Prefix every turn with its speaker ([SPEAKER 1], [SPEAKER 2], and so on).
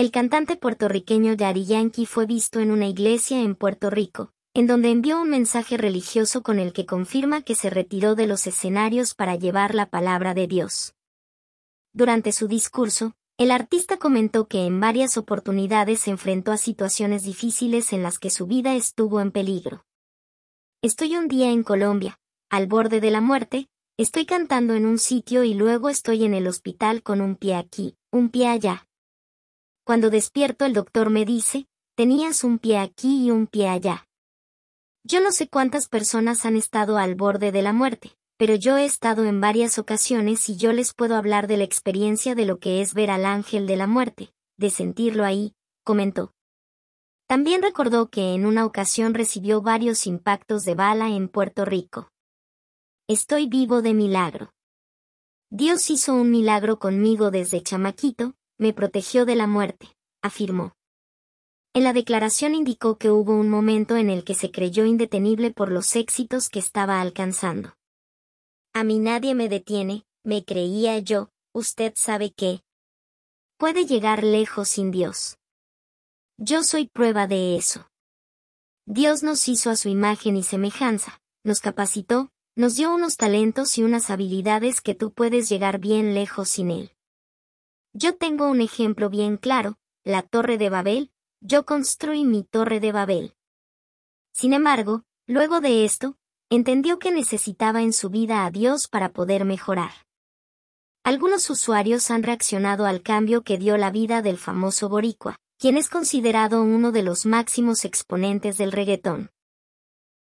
[SPEAKER 1] El cantante puertorriqueño Yari Yankee fue visto en una iglesia en Puerto Rico, en donde envió un mensaje religioso con el que confirma que se retiró de los escenarios para llevar la palabra de Dios. Durante su discurso, el artista comentó que en varias oportunidades se enfrentó a situaciones difíciles en las que su vida estuvo en peligro. Estoy un día en Colombia, al borde de la muerte, estoy cantando en un sitio y luego estoy en el hospital con un pie aquí, un pie allá. Cuando despierto el doctor me dice, tenías un pie aquí y un pie allá. Yo no sé cuántas personas han estado al borde de la muerte, pero yo he estado en varias ocasiones y yo les puedo hablar de la experiencia de lo que es ver al ángel de la muerte, de sentirlo ahí, comentó. También recordó que en una ocasión recibió varios impactos de bala en Puerto Rico. Estoy vivo de milagro. Dios hizo un milagro conmigo desde chamaquito, me protegió de la muerte, afirmó. En la declaración indicó que hubo un momento en el que se creyó indetenible por los éxitos que estaba alcanzando. A mí nadie me detiene, me creía yo, usted sabe que puede llegar lejos sin Dios. Yo soy prueba de eso. Dios nos hizo a su imagen y semejanza, nos capacitó, nos dio unos talentos y unas habilidades que tú puedes llegar bien lejos sin Él. Yo tengo un ejemplo bien claro, la Torre de Babel, yo construí mi Torre de Babel. Sin embargo, luego de esto, entendió que necesitaba en su vida a Dios para poder mejorar. Algunos usuarios han reaccionado al cambio que dio la vida del famoso boricua, quien es considerado uno de los máximos exponentes del reggaetón.